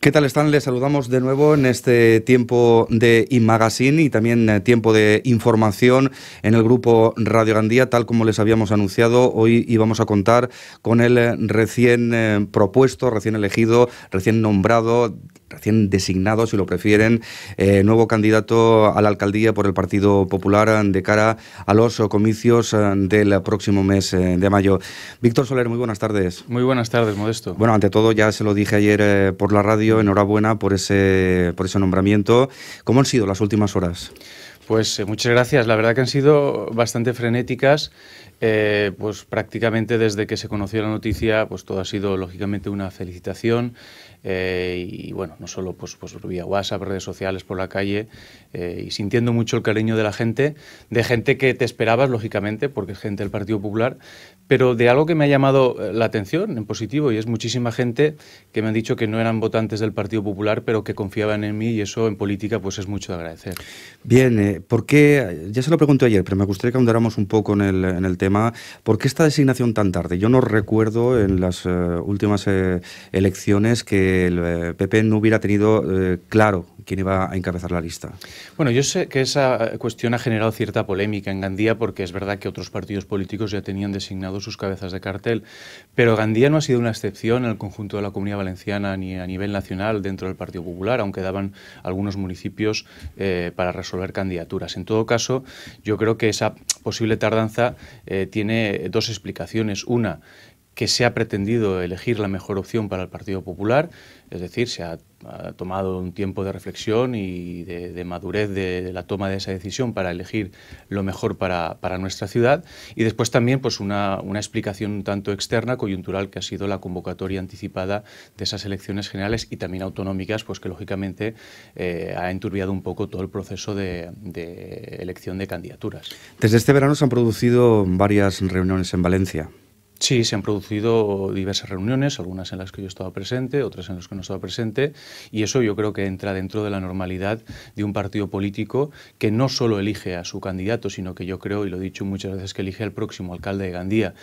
¿Qué tal están? Les saludamos de nuevo en este tiempo de InMagazine y también eh, tiempo de información en el grupo Radio Gandía. Tal como les habíamos anunciado, hoy íbamos a contar con el eh, recién eh, propuesto, recién elegido, recién nombrado recién designado, si lo prefieren, eh, nuevo candidato a la alcaldía por el Partido Popular eh, de cara a los comicios eh, del próximo mes de mayo. Víctor Soler, muy buenas tardes. Muy buenas tardes, Modesto. Bueno, ante todo, ya se lo dije ayer por la radio, enhorabuena por ese, por ese nombramiento. ¿Cómo han sido las últimas horas? Pues muchas gracias. La verdad que han sido bastante frenéticas. Eh, pues prácticamente desde que se conoció la noticia, pues todo ha sido lógicamente una felicitación eh, y bueno, no solo pues, pues vía WhatsApp, redes sociales, por la calle eh, y sintiendo mucho el cariño de la gente, de gente que te esperabas lógicamente, porque es gente del Partido Popular, pero de algo que me ha llamado la atención en positivo y es muchísima gente que me han dicho que no eran votantes del Partido Popular, pero que confiaban en mí y eso en política pues es mucho de agradecer. Bien, ¿por Ya se lo pregunté ayer, pero me gustaría que ahondáramos un poco en el tema ¿Por qué esta designación tan tarde? Yo no recuerdo en las eh, últimas eh, elecciones que el eh, PP no hubiera tenido claro quién iba a encabezar la lista. Bueno, yo sé que esa cuestión ha generado cierta polémica en Gandía porque es verdad que otros partidos políticos ya tenían designado sus cabezas de cartel, pero Gandía no ha sido una excepción en el conjunto de la Comunidad Valenciana ni a nivel nacional dentro del Partido Popular, aunque daban algunos municipios para resolver candidaturas. En todo caso, yo creo que esa posible tardanza eh, tiene dos explicaciones. Una, que se ha pretendido elegir la mejor opción para el Partido Popular, es decir, se ha, tomado un tiempo de reflexión y de, madurez de, la toma de esa decisión para elegir lo mejor para, nuestra ciudad y después también pues una, explicación explicación tanto externa, coyuntural, que ha sido la convocatoria anticipada de esas elecciones generales y también autonómicas, pues que lógicamente eh, ha enturbiado un poco todo el proceso de elección de candidaturas. Desde este verano se han producido varias reuniones en Valencia. Sí, se han producido diversas reuniones, algunas en las que yo estaba presente, otras en las que no estaba presente, y eso yo creo que entra dentro de la normalidad de un partido político que no solo elige a su candidato, sino que yo creo, y lo he dicho muchas veces, que elige al próximo alcalde de Gandía.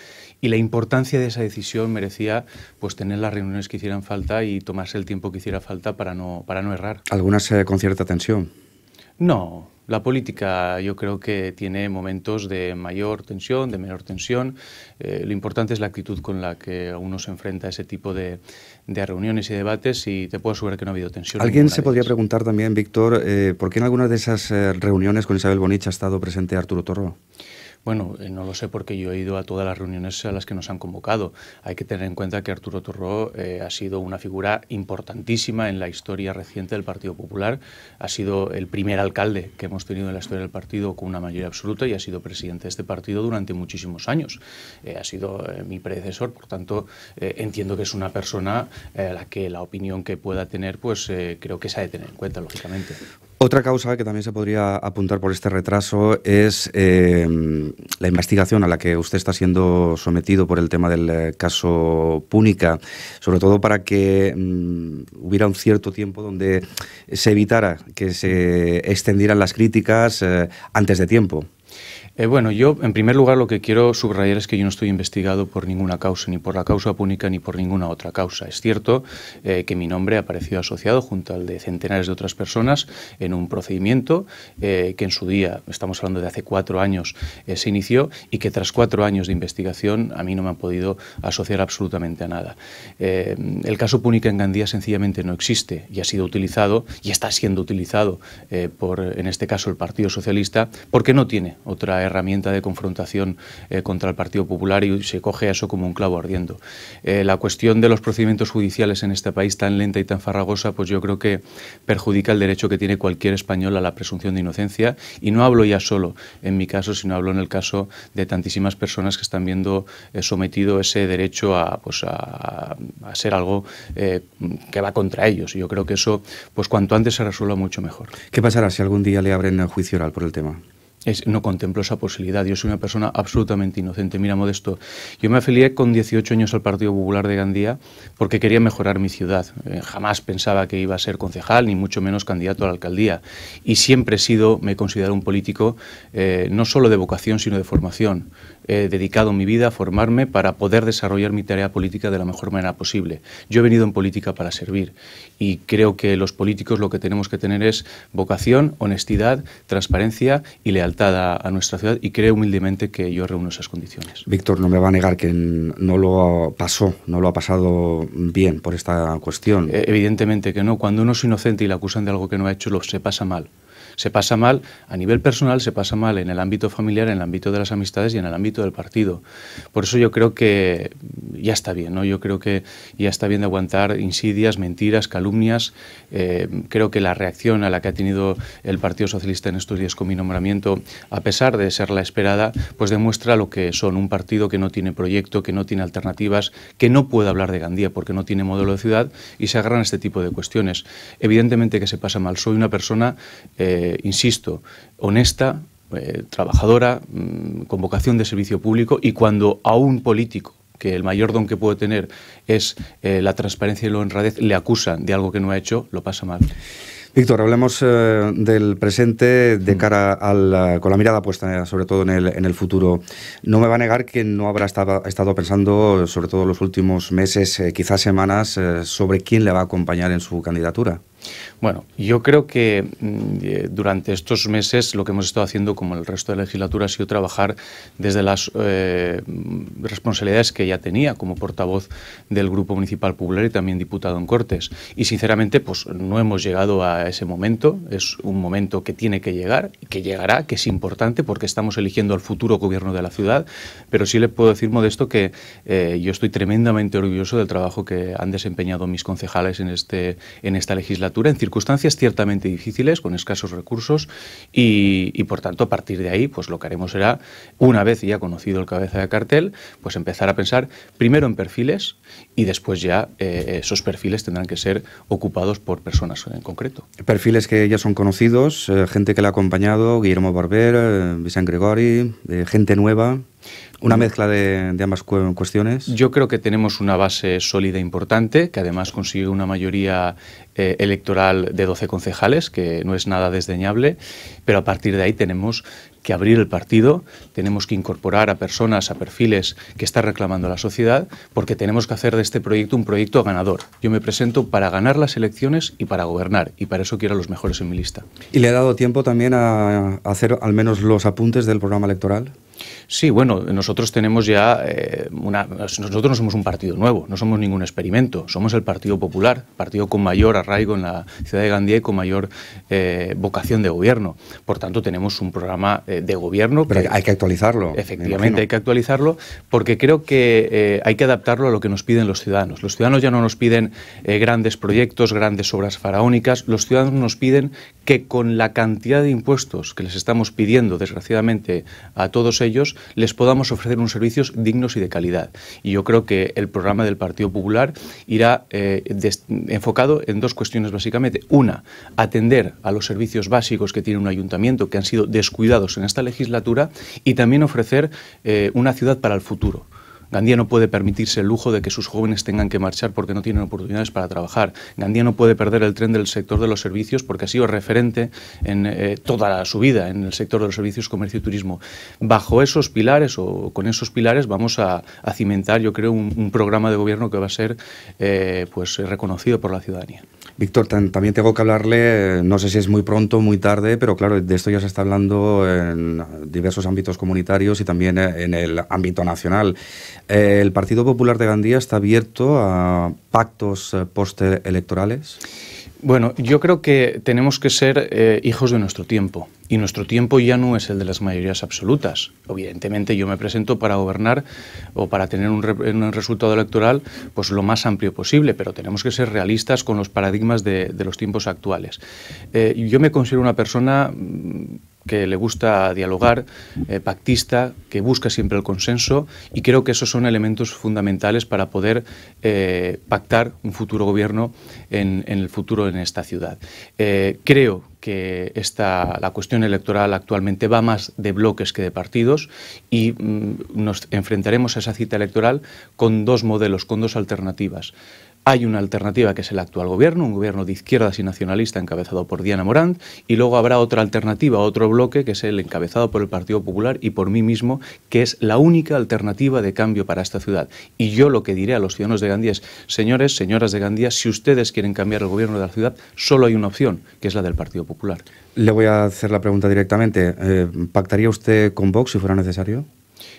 Y la importancia de esa decisión merecía pues tener las reuniones que hicieran falta y tomarse el tiempo que hiciera falta para no, para no errar. ¿Algunas con cierta tensión? No, la política yo creo que tiene momentos de mayor tensión, de menor tensión. Eh, lo importante es la actitud con la que uno se enfrenta a ese tipo de, reuniones y debates y te puedo asegurar que no ha habido tensión. Alguien se podría preguntar también, Víctor, eh, ¿por qué en alguna de esas eh, reuniones con Isabel Bonich ha estado presente Arturo Torro? Bueno, eh, no lo sé porque yo he ido a todas las reuniones a las que nos han convocado. Hay que tener en cuenta que Arturo Torró eh, ha sido una figura importantísima en la historia reciente del Partido Popular. Ha sido el primer alcalde que hemos tenido en la historia del partido con una mayoría absoluta y ha sido presidente de este partido durante muchísimos años. Eh, ha sido mi predecesor, por tanto, entiendo que es una persona a la que la opinión que pueda tener, pues creo que se ha de tener en cuenta, lógicamente. Otra causa que también se podría apuntar por este retraso es em, la investigación a la que usted está siendo sometido por el tema del eh, caso Púnica, sobre todo para que mm, hubiera un cierto tiempo donde se evitara que se extendieran las críticas eh, antes de tiempo. Eh, bueno, yo en primer lugar lo que quiero subrayar es que yo no estoy investigado por ninguna causa, ni por la causa púnica ni por ninguna otra causa. Es cierto eh, que mi nombre ha aparecido asociado junto al de centenares de otras personas en un procedimiento eh, que en su día, estamos hablando de hace cuatro años, se inició y que tras cuatro años de investigación a mí no me han podido asociar absolutamente a nada. el caso púnica en Gandía sencillamente no existe y ha sido utilizado y está siendo utilizado por, en este caso, el Partido Socialista porque no tiene otra herramienta de confrontación eh, contra el Partido Popular y se coge a eso como un clavo ardiendo. Eh, la cuestión de los procedimientos judiciales en este país tan lenta y tan farragosa, pues yo creo que perjudica el derecho que tiene cualquier español a la presunción de inocencia y no hablo ya solo en mi caso, sino hablo en el caso de tantísimas personas que están viendo eh, sometido ese derecho a, pues, a ser algo que va contra ellos. Y yo creo que eso, pues cuanto antes se resuelva, mucho mejor. ¿Qué pasará si algún día le abren juicio oral por el tema? no contemplo esa posibilidad. Yo soy una persona absolutamente inocente. Mira, Modesto, yo me afilié con 18 años al Partido Popular de Gandía porque quería mejorar mi ciudad. Eh, jamás pensaba que iba a ser concejal, ni mucho menos candidato a la alcaldía. Y siempre he sido, me considero un político, eh, no solo de vocación, sino de formación. He dedicado mi vida a formarme para poder desarrollar mi tarea política de la mejor manera posible. Yo he venido en política para servir y creo que los políticos lo que tenemos que tener es vocación, honestidad, transparencia y lealtad a, nuestra ciudad y creo humildemente que yo reúno esas condiciones. Víctor, no me va a negar que no lo pasó, no lo ha pasado bien por esta cuestión. Eh, evidentemente que no. Cuando uno es inocente y le acusan de algo que no ha hecho, lo se pasa mal. Se pasa mal a nivel personal, se pasa mal en el ámbito familiar, en el ámbito de las amistades y en el ámbito del partido. Por eso yo creo que ya está bien, ¿no? Yo creo que ya está bien de aguantar insidias, mentiras, calumnias. Eh, creo que la reacción a la que ha tenido el Partido Socialista en estos días con mi nombramiento, a pesar de ser la esperada, pues demuestra lo que son un partido que no tiene proyecto, que no tiene alternativas, que no puede hablar de Gandía porque no tiene modelo de ciudad y se agarran a este tipo de cuestiones. Evidentemente que se pasa mal. Soy una persona eh, eh, insisto, honesta, eh, trabajadora, mm, con vocación de servicio público y cuando a un político que el mayor don que puede tener es eh, la transparencia y la honradez, le acusan de algo que no ha hecho, lo pasa mal. Víctor, hablemos del presente de mm. cara al, con la mirada puesta sobre todo en el, en el, futuro. No me va a negar que no habrá estado, pensando, sobre todo los últimos meses, quizás semanas, sobre quién le va a acompañar en su candidatura. Bueno, yo creo que mm, eh, durante estos meses lo que hemos estado haciendo, como el resto de la legislatura, ha sido trabajar desde las eh, responsabilidades que ya tenía como portavoz del Grupo Municipal Popular y también diputado en Cortes. Y sinceramente, pues no hemos llegado a ese momento. Es un momento que tiene que llegar, que llegará, que es importante porque estamos eligiendo al futuro gobierno de la ciudad. Pero sí le puedo decir, Modesto, que eh, yo estoy tremendamente orgulloso del trabajo que han desempeñado mis concejales en, este, en esta legislatura en circunstancias ciertamente difíciles, con escasos recursos y, por tanto a partir de ahí pues lo que haremos será, una vez ya conocido el cabeza de cartel, pues empezar a pensar primero en perfiles y después ya eh, esos perfiles tendrán que ser ocupados por personas en concreto. Perfiles que ya son conocidos, eh, gente que le ha acompañado, Guillermo Barber, eh, Vicente Gregori, gente nueva. Una mezcla de, ambas cuestiones. Yo creo que tenemos una base sólida e importante, que además consiguió una mayoría eh, electoral de 12 concejales, que no es nada desdeñable, pero a partir de ahí tenemos que abrir el partido, tenemos que incorporar a personas, a perfiles que está reclamando la sociedad, porque tenemos que hacer de este proyecto un proyecto ganador. Yo me presento para ganar las elecciones y para gobernar, y para eso quiero a los mejores en mi lista. ¿Y le ha dado tiempo también a hacer al menos los apuntes del programa electoral? Sí, bueno, nosotros tenemos ya eh, una. Nosotros no somos un partido nuevo, no somos ningún experimento. Somos el Partido Popular, partido con mayor arraigo en la ciudad de Gandía y con mayor eh, vocación de gobierno. Por tanto, tenemos un programa eh, de gobierno. Pero hay que actualizarlo. Efectivamente, hay que actualizarlo porque creo que hay que adaptarlo a lo que nos piden los ciudadanos. Los ciudadanos ya no nos piden grandes proyectos, grandes obras faraónicas. Los ciudadanos nos piden que con la cantidad de impuestos que les estamos pidiendo, desgraciadamente, a todos ellos, ellos les podamos ofrecer unos servicios dignos y de calidad. Y yo creo que el programa del Partido Popular irá eh, enfocado en dos cuestiones básicamente. Una, atender a los servicios básicos que tiene un ayuntamiento que han sido descuidados en esta legislatura y también ofrecer eh, una ciudad para el futuro. Gandía no puede permitirse el lujo de que sus jóvenes tengan que marchar porque no tienen oportunidades para trabajar. Gandía no puede perder el tren del sector de los servicios porque ha sido referente en eh, toda su vida en el sector de los servicios, comercio y turismo. Bajo esos pilares o con esos pilares vamos a, cimentar, yo creo, un, programa de gobierno que va a ser eh, pues, reconocido por la ciudadanía. Víctor, también tengo que hablarle, no sé si es muy pronto, muy tarde, pero claro, de esto ya se está hablando en diversos ámbitos comunitarios y también en el ámbito nacional. Eh, ¿El Partido Popular de Gandía está abierto a pactos eh, postelectorales? Bueno, yo creo que tenemos que ser eh, hijos de nuestro tiempo. Y nuestro tiempo ya no es el de las mayorías absolutas. Evidentemente, yo me presento para gobernar o para tener un, resultado electoral pues lo más amplio posible, pero tenemos que ser realistas con los paradigmas de, los tiempos actuales. Eh, yo me considero una persona mm, que le gusta dialogar, eh, pactista, que busca siempre el consenso y creo que esos son elementos fundamentales para poder eh, pactar un futuro gobierno en, el futuro en esta ciudad. Eh, creo que la cuestión electoral actualmente va más de bloques que de partidos y mm, nos enfrentaremos a esa cita electoral con dos modelos, con dos alternativas. Hay una alternativa que es el actual gobierno, un gobierno de izquierdas y nacionalista encabezado por Diana Morán y luego habrá otra alternativa, otro bloque, que es el encabezado por el Partido Popular y por mí mismo, que es la única alternativa de cambio para esta ciudad. Y yo lo que diré a los ciudadanos de Gandía es, señores, señoras de Gandía, si ustedes quieren cambiar el gobierno de la ciudad, solo hay una opción, que es la del Partido Popular. Le voy a hacer la pregunta directamente. Eh, ¿Pactaría usted con Vox si fuera necesario?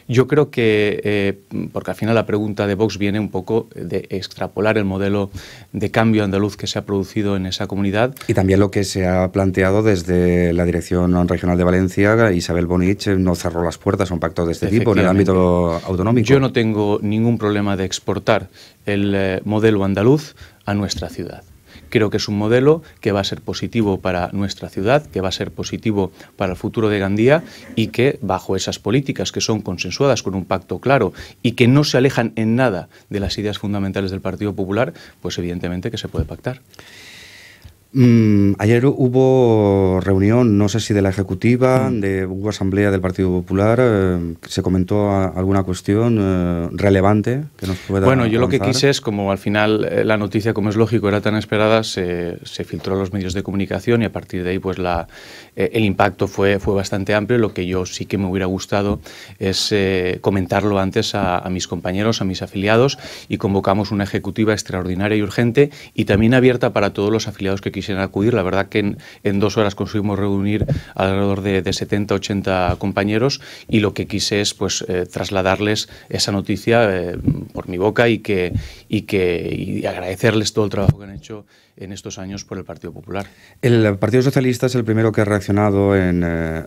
Yo creo que, eh, porque al final la pregunta de Vox viene un poco de extrapolar el modelo de cambio andaluz que se ha producido en esa comunidad. Y también lo que se ha planteado desde la Dirección Regional de Valencia, Isabel Bonich eh, no cerró las puertas a un pacto de este tipo en el ámbito autonómico. Yo no tengo ningún problema de exportar el eh, modelo andaluz a nuestra ciudad. Creo que es un modelo que va a ser positivo para nuestra ciudad, que va a ser positivo para el futuro de Gandía y que bajo esas políticas que son consensuadas con un pacto claro y que no se alejan en nada de las ideas fundamentales del Partido Popular, pues evidentemente que se puede pactar. Mm, ayer hubo reunión, no sé si de la Ejecutiva, mm. de, hubo asamblea del Partido Popular, eh, se comentó alguna cuestión eh, relevante que nos pueda Bueno, yo lo que quise es, como al final eh, la noticia, como es lógico, era tan esperada, se, filtró a los medios de comunicación y a partir de ahí pues la, el impacto fue, fue bastante amplio. Lo que yo sí que me hubiera gustado es comentarlo antes a, a mis compañeros, a mis afiliados y convocamos una Ejecutiva extraordinaria y urgente y también abierta para todos los afiliados que quisieran acudir. La verdad que en, dos horas conseguimos reunir alrededor de, 70, 80 compañeros y lo que quise es pues eh, trasladarles esa noticia eh, por mi boca y que y que y agradecerles todo el trabajo que han hecho en estos años por el Partido Popular. El Partido Socialista es el primero que ha reaccionado en, eh,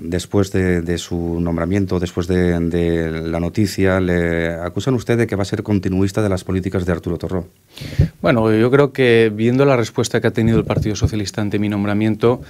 después de, su nombramiento, después de, de, la noticia. Le acusan usted de que va a ser continuista de las políticas de Arturo Torró. Bueno, yo creo que viendo la respuesta que ha tenido el Partido Socialista ante mi nombramiento,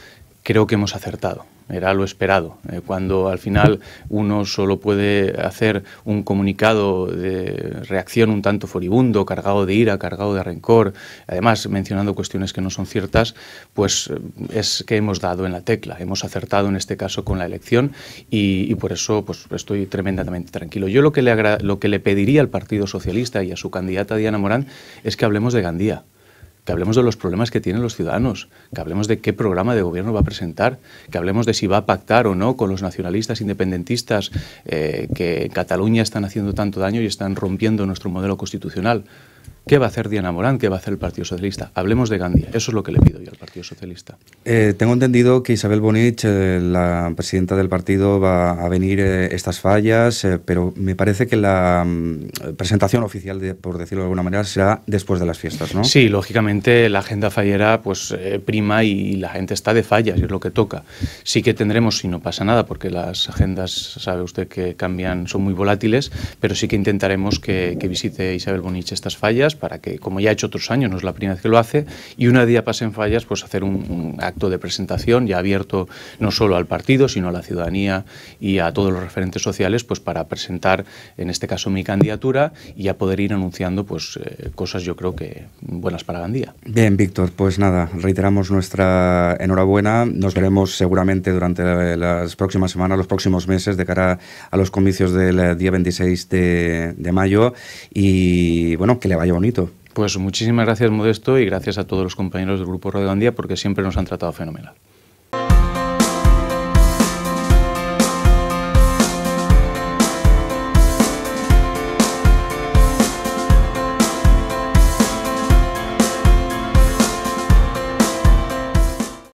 creo que hemos acertado. Era lo esperado. Eh, cuando al final uno solo puede hacer un comunicado de reacción un tanto furibundo, cargado de ira, cargado de rencor, además mencionando cuestiones que no son ciertas, pues eh, es que hemos dado en la tecla. Hemos acertado en este caso con la elección y, por eso pues, estoy tremendamente tranquilo. Yo lo que, le lo que le pediría al Partido Socialista y a su candidata Diana Morán es que hablemos de Gandía que hablemos de los problemas que tienen los ciudadanos, que hablemos de qué programa de gobierno va a presentar, que hablemos de si va a pactar o no con los nacionalistas independentistas eh, que en Cataluña están haciendo tanto daño y están rompiendo nuestro modelo constitucional. ¿Qué va a hacer Diana Morán? ¿Qué va a hacer el Partido Socialista? Hablemos de Gandhi. Eso es lo que le pido yo al Partido Socialista. Eh, tengo entendido que Isabel Bonich, eh, la presidenta del partido, va a venir eh, estas fallas, pero me parece que la mm, presentación oficial, por decirlo de alguna manera, será después de las fiestas, ¿no? Sí, lógicamente la agenda fallera pues, prima y la gente está de fallas y es lo que toca. Sí que tendremos, si no pasa nada, porque las agendas, sabe usted que cambian, son muy volátiles, pero sí que intentaremos que, que visite Isabel Bonich estas fallas para que, como ya ha hecho otros años, no es la primera vez que lo hace, y una día pasen fallas, pues hacer un, acto de presentación ya abierto no solo al partido, sino a la ciudadanía y a todos los referentes sociales, pues para presentar, en este caso, mi candidatura y ya poder ir anunciando pues eh, cosas yo creo que buenas para Gandía. Bien, Víctor, pues nada, reiteramos nuestra enhorabuena, nos veremos seguramente durante las próximas semanas, los próximos meses, de cara a los comicios del eh, día 26 de, de mayo y bueno, que le vaya bonito pues muchísimas gracias, Modesto, y gracias a todos los compañeros del Grupo Radio Andía porque siempre nos han tratado fenomenal.